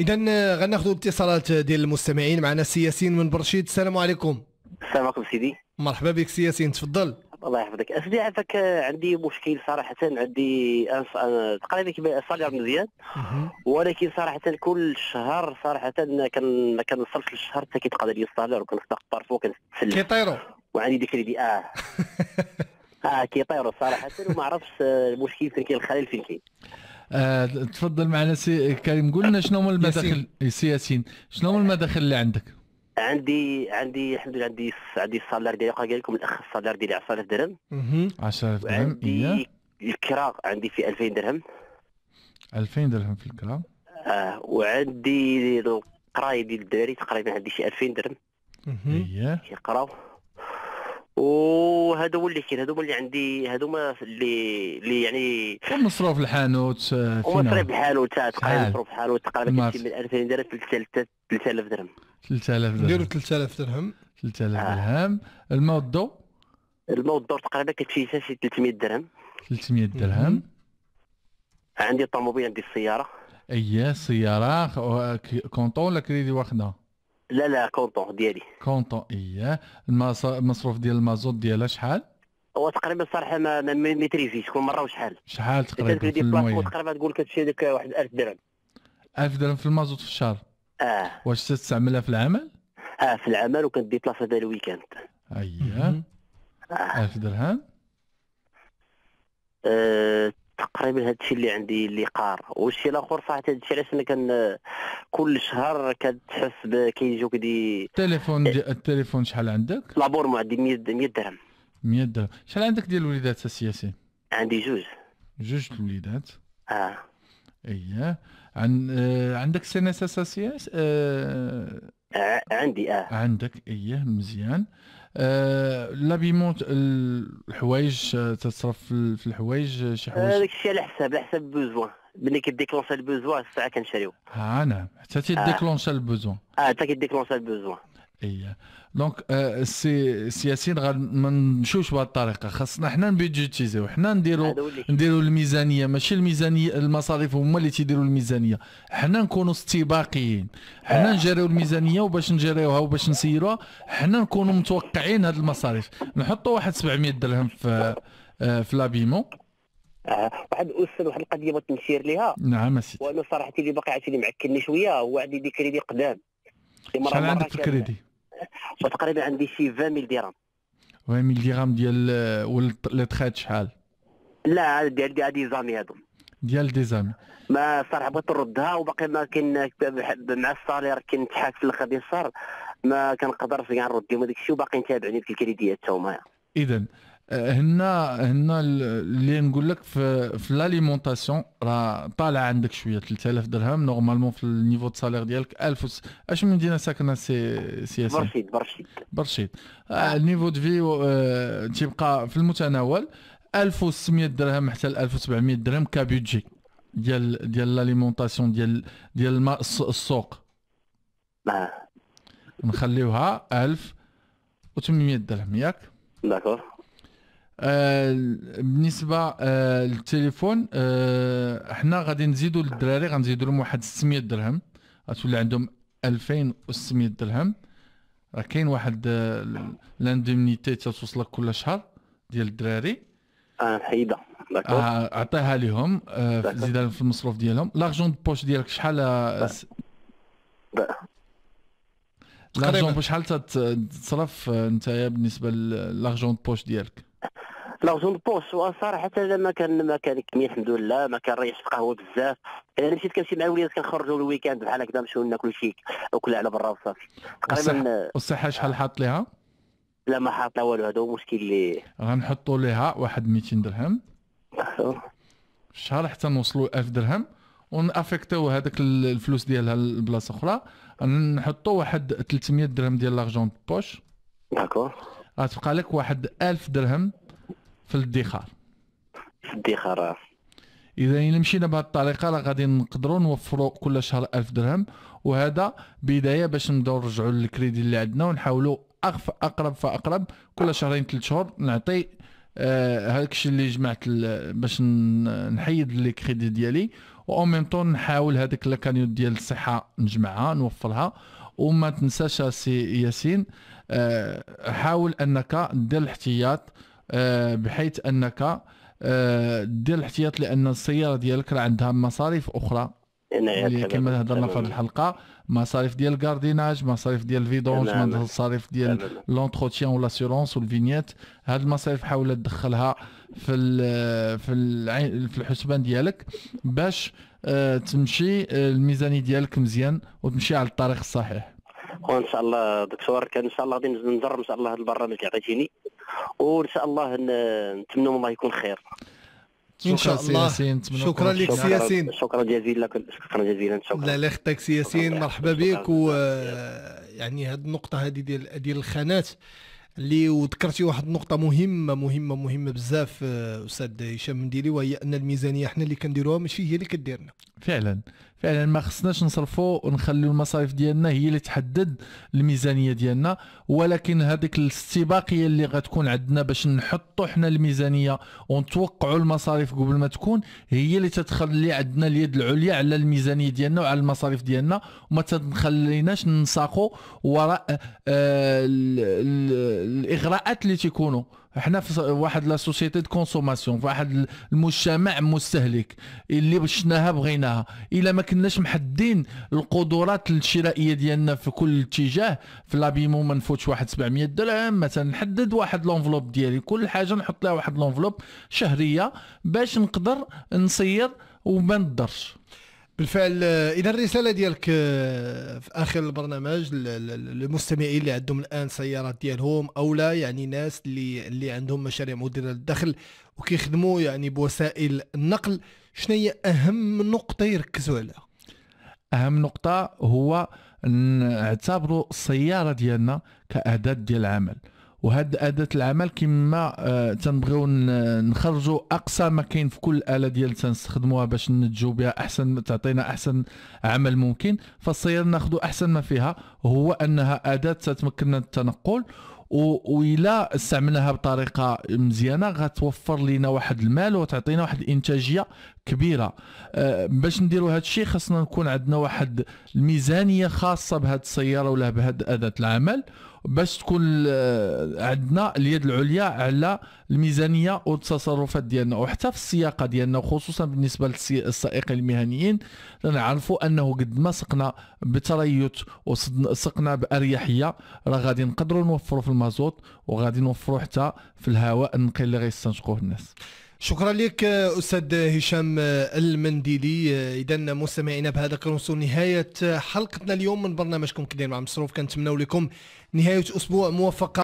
اذا غناخذوا اتصالات ديال المستمعين معنا سياسين من برشيد السلام عليكم السلام عليكم سيدي مرحبا بك سياسين تفضل الله يحفظك اسدي عافاك عندي مشكل صراحه عندي تقريبا كما سالير مزيان ولكن صراحه كل شهر صراحه كان ما كنوصلش للشهر حتى كيتقاد لي الصالير وكنصدق بارفو وكنتسلم كيطيروا وعندي ديك اللي اه اه كيطيروا صراحه وما عرفتش المشكل فين كاين الخلل فين كاين آه تفضل معنا سي كريم قول لنا شنو هما المداخل سي ياسين شنو هما المداخل اللي عندك عندي عندي الحمد لله عندي عندي الصالير ديالي قال لكم الاخ الصالير ديالي 10000 درهم 10000 درهم عندي الكرا عندي في 2000 درهم 2000 درهم في الكرا اه وعندي القرايه ديال الدراري تقريبا عندي شي 2000 درهم اييه كيقراو وهذا هو اللي كاين هذوما اللي عندي هذوما اللي اللي يعني ومصروف الحانوت آه، ومصروف الحانوت آه، تقريبا مصروف الحانوت تقريبا من 2000 درهم 3000 درهم 3000 درهم نديرو 3000 درهم 3000 آه. درهم الماء والضوء الماء والضوء تقريبا كتمشي شي 300 درهم 300 درهم عندي الطوموبيل عندي السياره اييه سياره كونطون ولا كريدي واخده لا لا كونطون ديالي كونطون اييه المص... المصروف ديال المازوت ديالها شحال هو تقريبا صراحة ما, ميتريزيش كل مره وشحال شحال تقريبا في المويه تقريبا تقول كتمشي لك واحد 1000 درهم 1000 درهم في المازوت في الشهر اه واش تستعملها في العمل اه في العمل وكندي بلاصه ديال الويكاند اييه آه. 1000 درهم آه، تقريبا هذا الشيء اللي عندي اللي قار والشيء الاخر صح هذا الشيء علاش انا كان كل شهر كتحس كيجيو دي التليفون دي التليفون شحال عندك؟ لابور معدي 100 100 درهم 100 درهم شحال عندك ديال الوليدات سي ياسين؟ عندي جوج جوج الوليدات اه اييه عن آه، عندك سي ان اس سي آه آه، عندي اه عندك اياه مزيان آه لابيمون الحوايج آه، تصرف في الحوايج آه، شي حوايج هذاك الشيء على حساب على حساب بوزوان ملي كديكلونسي البوزوان الساعه كنشريو اه نعم حتى تيديكلونشا البوزوان اه حتى كديكلونسي البوزوان البيئيه دونك آه سي السياسيين ما نمشوش بهذه الطريقه خاصنا حنا نبيدجيتيزيو حنا نديرو نديرو الميزانيه ماشي الميزانيه المصاريف هما اللي تيديروا الميزانيه حنا نكونوا استباقيين حنا نجريو الميزانيه وباش نجريوها وباش نسيروها حنا نكونوا متوقعين هذه المصاريف نحطوا واحد 700 درهم في آه، في لابيمون آه واحد الاستاذ واحد القضيه بغيت نشير ليها نعم اسيدي وانا صراحه اللي باقي عاد اللي معكرني شويه هو عندي دي كريدي قدام شحال عندك في الكريدي؟ وتقريبا عندي شي 20000 درهم 20000 درهم ديال آه، لي تخيط شحال لا ديال ديال دي زامي هادو ديال دي زامي ما صراحه بغيت نردها وباقي ما كاين مع الصالير كنت حاك في الاخر ديال الشهر ما كنقدرش كاع نرد لهم داك الشيء وباقي نتابعني في الكريديات تا هما اذا هنا هنا اللي نقول لك في في لاليمونطاسيون راه طالع عندك شويه 3000 درهم نورمالمون في النيفو دو سالير ديالك 1000 اش من مدينه ساكنه سي سي اس برشيد برشيد برشيد آه، النيفو دو في آه، تيبقى في المتناول 1600 درهم حتى 1700 درهم كبيدجي ديال ديال لاليمونطاسيون ديال ديال الماء السوق نعم. نخليوها 1800 درهم ياك داكور آه، بالنسبه آه، للتليفون آه، حنا غادي نزيدوا للدراري غنزيدوا لهم واحد 600 درهم غتولي عندهم 2600 درهم راه كاين واحد لاندومنيتي تتوصلك كل شهر ديال الدراري اه حيده اعطيها لهم زيد في المصروف ديالهم لارجون دو بوش ديالك شحال لارجون بوش شحال تتصرف نتايا بالنسبه لارجون دو بوش ديالك جون بوس وصراحه انا ما كان ما كان كمية الحمد لله ما كان ريح القهوه بزاف انا مشيت كنمشي مع الوليدات كنخرجوا الويكاند بحال هكذا نمشيو ناكلوا شي وكل على برا وصافي تقريبا الصحه شحال حاط ليها؟ لا ما حاط لها والو هذا هو المشكل اللي غنحطوا ليها واحد 200 درهم الشهر حتى نوصلوا 1000 درهم ونافيكتيو هذاك الفلوس ديالها لبلاصه اخرى نحطوا واحد 300 درهم ديال لاجون بوش داكور غتبقى لك واحد 1000 درهم في الادخار في الادخار اذا الى مشينا بهذه الطريقه راه غادي نقدروا نوفروا كل شهر 1000 درهم وهذا بدايه باش نبداو نرجعوا للكريدي اللي عندنا ونحاولوا اقرب فاقرب كل شهرين ثلاث شهور نعطي آه الشيء اللي جمعت باش نحيد لي كريدي ديالي وأو ميم طون نحاول هذيك لاكانيو ديال الصحه نجمعها نوفرها وما تنساش سي ياسين آه حاول انك دير الاحتياط آه، بحيث انك آه، دير الاحتياط لان السياره ديالك راه عندها مصاريف اخرى إيه، اللي كما هضرنا في هذه الحلقه مصاريف ديال الكارديناج مصاريف ديال الفيدونج نعم، نعم. مصاريف ديال لونتروتيان ولاسيرونس والفينيات هاد المصاريف حاول تدخلها في الـ في ال في الحسبان ديالك باش آه، تمشي الميزانيه ديالك مزيان وتمشي على الطريق الصحيح وان شاء الله دكتور كان ان شاء الله غادي نجرب ان شاء الله هذا البرنامج اللي عطيتيني وان شاء الله نتمنوا الله يكون خير ان شاء الله شكرا لك ياسين شكرا جزيلا لك شكرا جزيلا شكرا لا لا خطاك ياسين مرحبا بك و يعني هذه النقطه هذه ديال ديال الخانات اللي وذكرتي واحد النقطة مهمة مهمة مهمة بزاف آه، أستاذ هشام منديلي وهي أن الميزانية حنا اللي كنديروها ماشي هي اللي كديرنا فعلا فعلا ما خصناش نصرفوا ونخليو المصاريف ديالنا هي اللي تحدد الميزانية ديالنا ولكن هذيك الاستباقية اللي غتكون عندنا باش نحطوا حنا الميزانية ونتوقعوا المصاريف قبل ما تكون هي اللي تتخلي عندنا اليد العليا على الميزانية ديالنا وعلى المصاريف ديالنا وما تنخليناش نساقوا وراء آه الاغراءات اللي تيكونوا حنا في واحد لا سوسيتي دو كونسوماسيون في واحد المجتمع مستهلك اللي شناها بغيناها الا ما كناش محدين القدرات الشرائيه ديالنا في كل اتجاه في لابيمو ما نفوتش واحد 700 درهم مثلا نحدد واحد لونفلوب ديالي كل حاجه نحط لها واحد لونفلوب شهريه باش نقدر نصير وما نضرش بالفعل آه، اذا الرساله ديالك في آه، اخر البرنامج للمستمعين اللي عندهم الان سيارات ديالهم او لا يعني ناس اللي اللي عندهم مشاريع مديره للدخل وكيخدموا يعني بوسائل النقل شنو هي اهم نقطه يركزوا عليها اهم نقطه هو نعتبروا السياره ديالنا كاداه ديال العمل وهاد اداه العمل كما آه، تنبغيو نخرجوا اقصى ما كاين في كل اله ديال تنستخدموها باش ننتجوا بها احسن تعطينا احسن عمل ممكن فالسياره ناخذوا احسن ما فيها هو انها اداه تتمكننا من التنقل وإلا استعملناها بطريقة مزيانة غتوفر لنا واحد المال وتعطينا واحد الإنتاجية كبيرة أه باش نديرو هذا الشيء خصنا نكون عندنا واحد الميزانية خاصة بهاد السيارة ولا بهاد أداة العمل باش تكون عندنا اليد العليا على الميزانيه والتصرفات ديالنا وحتى في السياقه ديالنا وخصوصا بالنسبه للسائقين المهنيين نعرفوا انه قد ما سقنا بتريث وسقنا باريحيه راه غادي نقدروا نوفروا في المازوت وغادي نوفروا حتى في الهواء النقي اللي غيستنشقوه الناس شكرا لك آه، استاذ هشام آه، المنديلي آه، اذا مستمعينا بهذا كنوصل نهايه حلقتنا اليوم من برنامجكم كدير مع مصروف كنتمناو لكم نهايه اسبوع موفقه